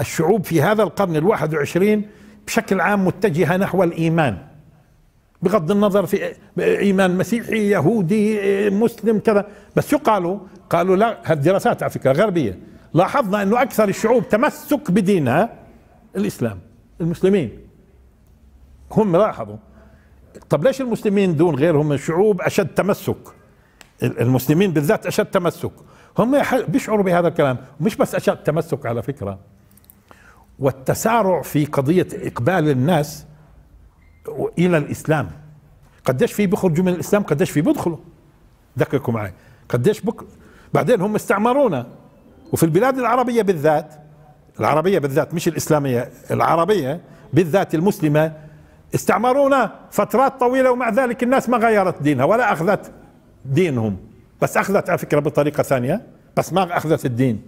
الشعوب في هذا القرن الواحد وعشرين بشكل عام متجهة نحو الإيمان بغض النظر في إيمان مسيحي يهودي مسلم كذا بس شو قالوا قالوا لا هذه على فكرة غربية لاحظنا أنه أكثر الشعوب تمسك بدينها الإسلام المسلمين هم لاحظوا طب ليش المسلمين دون غيرهم من الشعوب أشد تمسك المسلمين بالذات أشد تمسك هم بيشعروا بهذا الكلام مش بس أشد تمسك على فكرة والتسارع في قضية إقبال الناس إلى الإسلام قديش في بيخرجوا من الإسلام قديش في بيدخلوا دققوا معي قديش بك بعدين هم استعمرونا وفي البلاد العربية بالذات العربية بالذات مش الإسلامية العربية بالذات المسلمة استعمرونا فترات طويلة ومع ذلك الناس ما غيرت دينها ولا أخذت دينهم بس أخذت على فكرة بطريقة ثانية بس ما أخذت الدين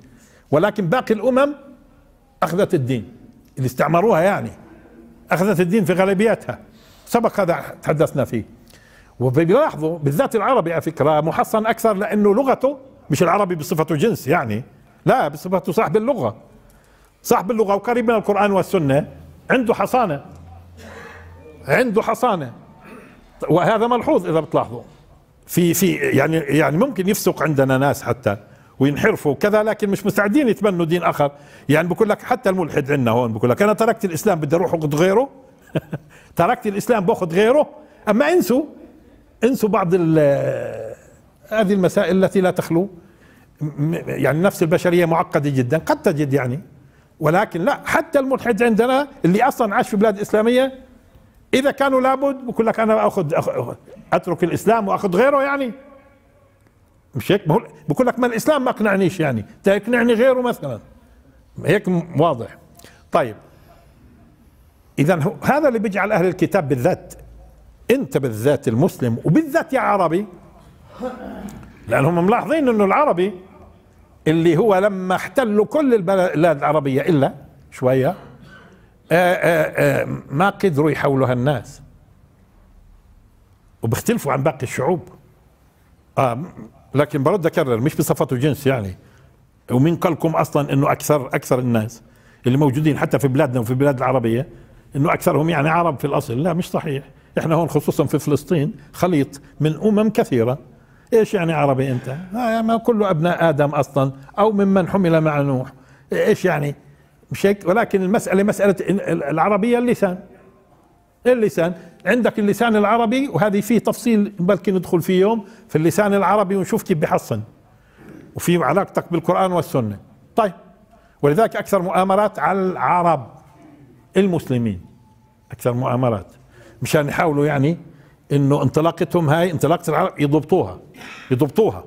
ولكن باقي الأمم اخذت الدين اللي استعمروها يعني اخذت الدين في غالبيتها سبق هذا تحدثنا فيه وبيلاحظوا بالذات العربي على فكره محصن اكثر لانه لغته مش العربي بصفته جنس يعني لا بصفته صاحب اللغه صاحب اللغه وقريب من القران والسنه عنده حصانه عنده حصانه وهذا ملحوظ اذا بتلاحظوا في في يعني يعني ممكن يفسق عندنا ناس حتى وينحرفوا وكذا لكن مش مستعدين يتبنوا دين اخر يعني بقول لك حتى الملحد عندنا هون بقول لك انا تركت الاسلام بدي اروح اخذ غيره تركت الاسلام باخذ غيره اما انسوا انسوا بعض هذه المسائل التي لا تخلو يعني نفس البشريه معقده جدا قد تجد يعني ولكن لا حتى الملحد عندنا اللي اصلا عاش في بلاد اسلاميه اذا كانوا لابد بقول لك انا اخذ اترك الاسلام واخذ غيره يعني مش هيك بقول لك ما الاسلام ما اقنعنيش يعني تقنعني غيره مثلا هيك واضح طيب اذا هذا اللي بيجعل اهل الكتاب بالذات انت بالذات المسلم وبالذات يا عربي لانهم ملاحظين انه العربي اللي هو لما احتلوا كل البلاد العربيه الا شويه آآ آه، آآ آه، آه، ما قدروا يحولوا هالناس وبيختلفوا عن باقي الشعوب لكن برد اكرر مش بصفته جنس يعني ومن قلكم اصلا انه اكثر اكثر الناس اللي موجودين حتى في بلادنا وفي البلاد العربيه انه اكثرهم يعني عرب في الاصل لا مش صحيح احنا هون خصوصا في فلسطين خليط من امم كثيره ايش يعني عربي انت؟ آه، يعني ما كله ابناء ادم اصلا او ممن حمل مع نوح ايش يعني؟ مش هيك ولكن المساله مساله العربيه اللسان اللسان عندك اللسان العربي وهذه فيه تفصيل بلكي ندخل فيه يوم في اللسان العربي ونشوف كيف بحصن وفي علاقتك بالقرآن والسنة طيب ولذلك أكثر مؤامرات على العرب المسلمين أكثر مؤامرات مشان يحاولوا يعني انه انطلاقتهم هاي انطلاقه العرب يضبطوها يضبطوها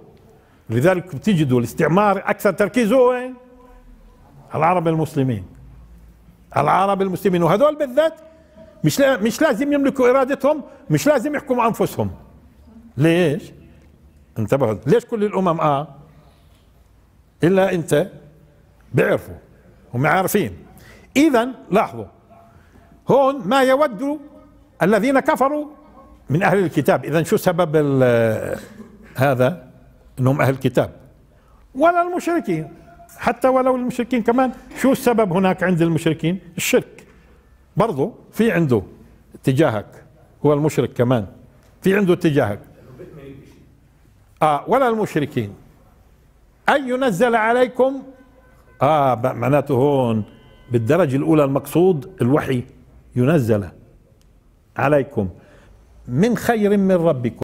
لذلك بتجدوا الاستعمار اكثر تركيزه وين؟ العرب المسلمين العرب المسلمين وهذول بالذات مش لا مش لازم يملكوا ارادتهم مش لازم يحكموا انفسهم ليش انتبهوا ليش كل الامم اه الا انت بيعرفوا هم عارفين اذا لاحظوا هون ما يود الذين كفروا من اهل الكتاب اذا شو سبب هذا انهم اهل الكتاب ولا المشركين حتى ولو المشركين كمان شو السبب هناك عند المشركين الشرك برضه في عنده اتجاهك هو المشرك كمان في عنده اتجاهك آه ولا المشركين أن ينزل عليكم آه معناته هون بالدرجة الأولى المقصود الوحي ينزل عليكم من خير من ربكم